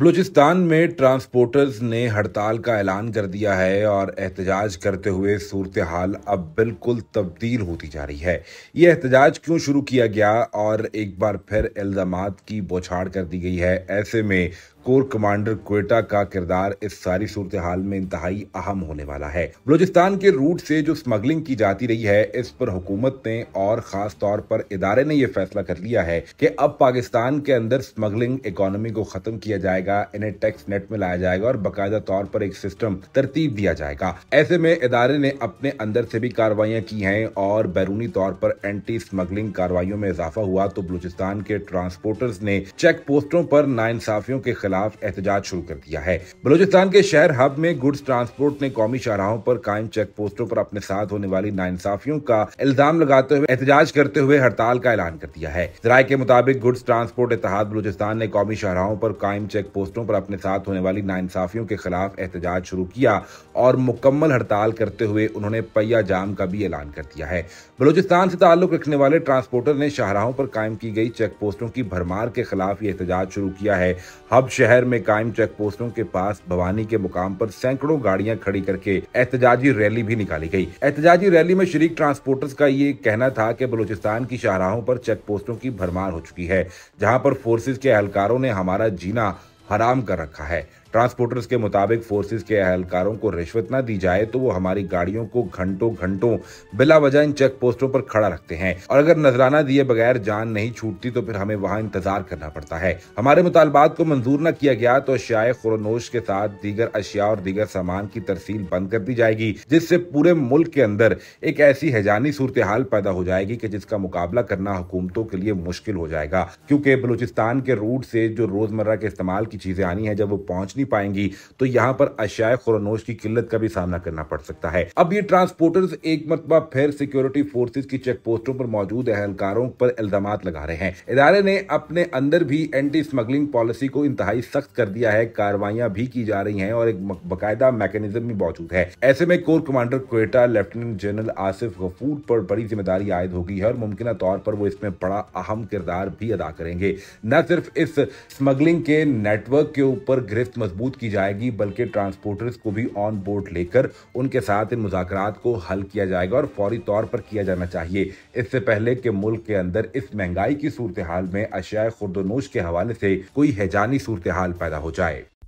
बलूचिस्तान में ट्रांसपोर्टर्स ने हड़ताल का ऐलान कर दिया है और एहतजाज करते हुए सूरत हाल अब बिल्कुल तब्दील होती जा रही है ये एहतजाज क्यों शुरू किया गया और एक बार फिर इल्ज़ाम की बौछाड़ कर दी गई है ऐसे में कोर कमांडर क्वेटा का किरदार इस सारी सूरत हाल में इंतहाई अहम होने वाला है बलूचिस्तान के रूट से जो स्मगलिंग की जाती रही है इस पर हुकूमत ने और खास तौर पर इदारे ने यह फैसला कर लिया है कि अब पाकिस्तान के अंदर स्मगलिंग इकोनॉमी को खत्म किया जाएगा इन्हें टैक्स नेट में लाया जाएगा और बाकायदा तौर पर एक सिस्टम तरतीब दिया जाएगा ऐसे में इदारे ने अपने अंदर से भी कार्रवाइयाँ की हैं और बैरूनी तौर पर एंटी स्मगलिंग कार्रवाईओं में इजाफा हुआ तो बलूचिस्तान के ट्रांसपोर्टर्स ने चेक पोस्टों पर नाइंसाफियों के खिलाफ खिलाफ एहतजाज शुरू कर दिया है बलोचिस्तान के शहर हब में गुड्स ट्रांसपोर्ट ने कौमी शाहराहों पर कायम चेक पोस्टों पर अपने साथ होने वाली नाइंसाफियों का इल्जाम लगाते हुए एहतजाज करते हुए हड़ताल का ऐलान कर दिया है जराये के मुताबिक गुड्स ट्रांसपोर्ट इतिहाद बलोचिस्तान ने कौमी शाहराहों पर कायम चेक पोस्टों पर अपने साथ होने वाली नाइंसाफियों के खिलाफ एहतजाज शुरू किया और मुकम्मल हड़ताल करते हुए उन्होंने पहिया जाम का भी ऐलान कर दिया है बलोचिस्तान से ताल्लुक रखने वाले ट्रांसपोर्टर ने शाहराहों पर कायम की गई चेक पोस्टों की भरमार के खिलाफ ये एहतजाज शुरू किया है हब शहर में कायम चेक पोस्टों के पास भवानी के मुकाम पर सैकड़ों गाड़ियां खड़ी करके एहतजाजी रैली भी निकाली गई एहतजाजी रैली में शरीक ट्रांसपोर्टर्स का ये कहना था कि बलूचिस्तान की शाहराहों पर चेक पोस्टों की भरमार हो चुकी है जहां पर फोर्सेज के एहलकारों ने हमारा जीना हराम कर रखा है ट्रांसपोर्टर्स के मुताबिक फोर्सेस के अहलकारों को रिश्वत ना दी जाए तो वो हमारी गाड़ियों को घंटों घंटों बिला वजह इन चेक पोस्टों पर खड़ा रखते हैं और अगर नजराना दिए बगैर जान नहीं छूटती तो फिर हमें वहाँ इंतजार करना पड़ता है हमारे मुतालबात को मंजूर न किया गया तो शाय खुरनोश के साथ दीगर अशिया और दीगर सामान की तरसील बंद कर दी जाएगी जिससे पूरे मुल्क के अंदर एक ऐसी हैजानी सूरत हाल पैदा हो जाएगी कि जिसका मुकाबला करना हुकूमतों के लिए मुश्किल हो जाएगा क्योंकि बलूचिस्तान के रूट से जो रोजमर्रा के इस्तेमाल की चीजें आनी है जब वो पहुंचनी नहीं पाएंगी तो यहाँ पर अशाय खुरानोश की किल्लत का भी सामना करना पड़ सकता है अब ये ट्रांसपोर्टर्स एक मरतबा फिर सिक्योरिटी फोर्सेज की चेक पोस्टों पर मौजूद एहलकारों पर इल्जाम लगा रहे हैं इदारे ने अपने अंदर भी एंटी स्मगलिंग पॉलिसी को इंतहाई सख्त कर दिया है कार्रवाइयां भी की जा रही है और एक बाकायदा मैकेनिज्म भी मौजूद है ऐसे में corps commander Quetta lieutenant general Asif Ghafoor पर बड़ी जिम्मेदारी आयद होगी है और मुमकिन तौर पर वो इसमें बड़ा अहम किरदार भी अदा करेंगे न सिर्फ इस स्मगलिंग के नेटवर्क के ऊपर गिरफ्त मजबूत की जाएगी बल्कि ट्रांसपोर्टर्स को भी ऑन बोर्ड लेकर उनके साथ इन मुजाकर को हल किया जाएगा और फौरी तौर पर किया जाना चाहिए इससे पहले कि मुल्क के अंदर इस महंगाई की सूरत हाल में अशिया खुर्दोनोश के हवाले से कोई हैजानी सूरत हाल पैदा हो जाए